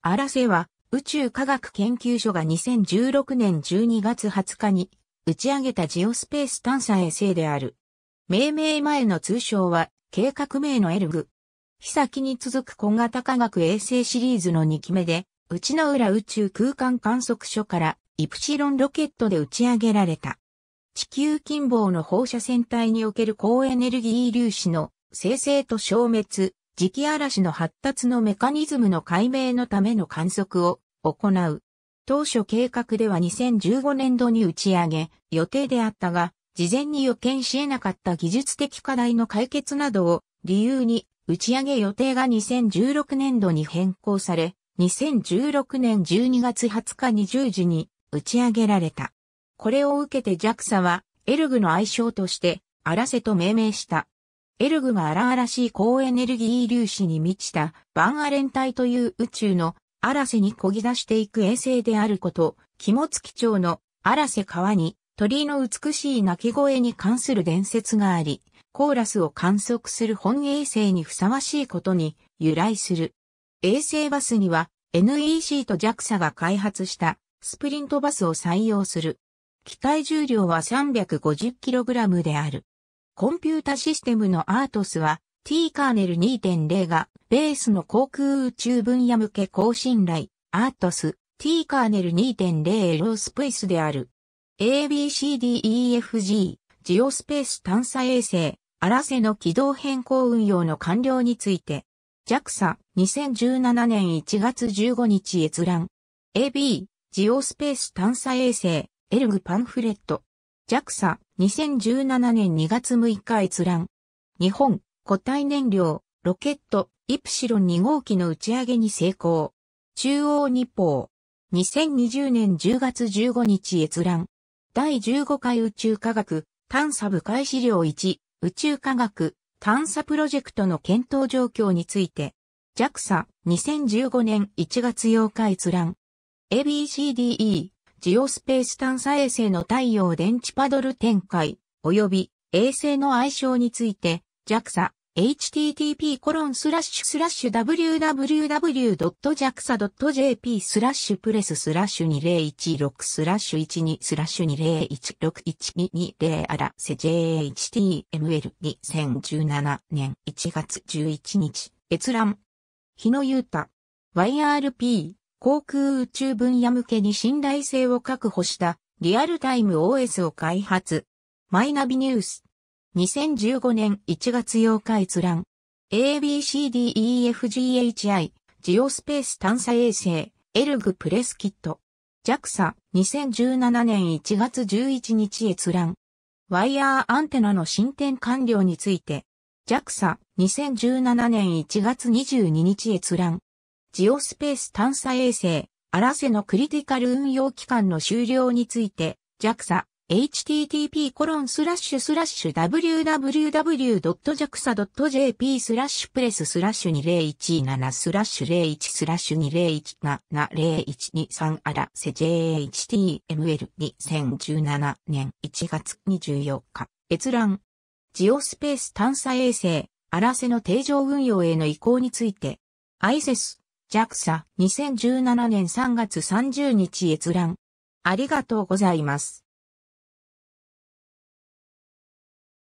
荒瀬は宇宙科学研究所が2016年12月20日に打ち上げたジオスペース探査衛星である。命名前の通称は計画名のエルグ。日先に続く小型科学衛星シリーズの2期目で、内野浦宇宙空間観測所からイプシロンロケットで打ち上げられた。地球近傍の放射線帯における高エネルギー粒子の生成と消滅、磁気嵐の発達のメカニズムの解明のための観測を行う。当初計画では2015年度に打ち上げ予定であったが、事前に予見し得なかった技術的課題の解決などを理由に打ち上げ予定が2016年度に変更され、2016年12月20日に10時に打ち上げられた。これを受けて JAXA はエルグの愛称としてアラセと命名した。エルグが荒々しい高エネルギー粒子に満ちたバンアレン帯という宇宙の嵐に漕ぎ出していく衛星であること、肝付町の荒瀬川に鳥の美しい鳴き声に関する伝説があり、コーラスを観測する本衛星にふさわしいことに由来する。衛星バスには NEC と JAXA が開発したスプリントバスを採用する。機体重量は 350kg である。コンピュータシステムのアートスは T カーネル2.0がベースの航空宇宙分野向け高信頼アートス T カーネル2.0エロースペースである ABCDEFG ジオスペース探査衛星アラセの軌道変更運用の完了について JAXA 2017年1月15日閲覧 AB ジオスペース探査衛星エルグパンフレット JAXA、2017年2月6日閲覧。日本、固体燃料、ロケット、イプシロン2号機の打ち上げに成功。中央日報。2020年10月15日閲覧。第15回宇宙科学、探査部開始料1、宇宙科学、探査プロジェクトの検討状況について。JAXA、2015年1月8日閲覧。ABCDE、ジオスペース探査衛星の太陽電池パドル展開、及び衛星の愛称について、JAXA、http コロンスラッシュスラッシュ www.jaxa.jp スラッシュプレススラッシュ2016スラッシュ12スラッシュ20161220あらせ JHTML2017 年1月11日閲覧日野う太 YRP 航空宇宙分野向けに信頼性を確保したリアルタイム OS を開発。マイナビニュース。2015年1月8日閲覧。ABCDEFGHI ジオスペース探査衛星エルグプレスキット。JAXA 2017年1月11日閲覧。ワイヤーアンテナの進展完了について。JAXA2017 年1月22日閲覧。ジオスペース探査衛星、アラセのクリティカル運用期間の終了について、JAXA、http コロンスラッシュスラッシュ www.jaxa.jp スラッシュプレススラッシュ2017スラッシュ01スラッシュ20170123アラセ JHTML2017 年1月24日閲覧ジオスペース探査衛星アラセの定常運用への移行についてアイセス JAXA2017 年3月30日閲覧。ありがとうございます。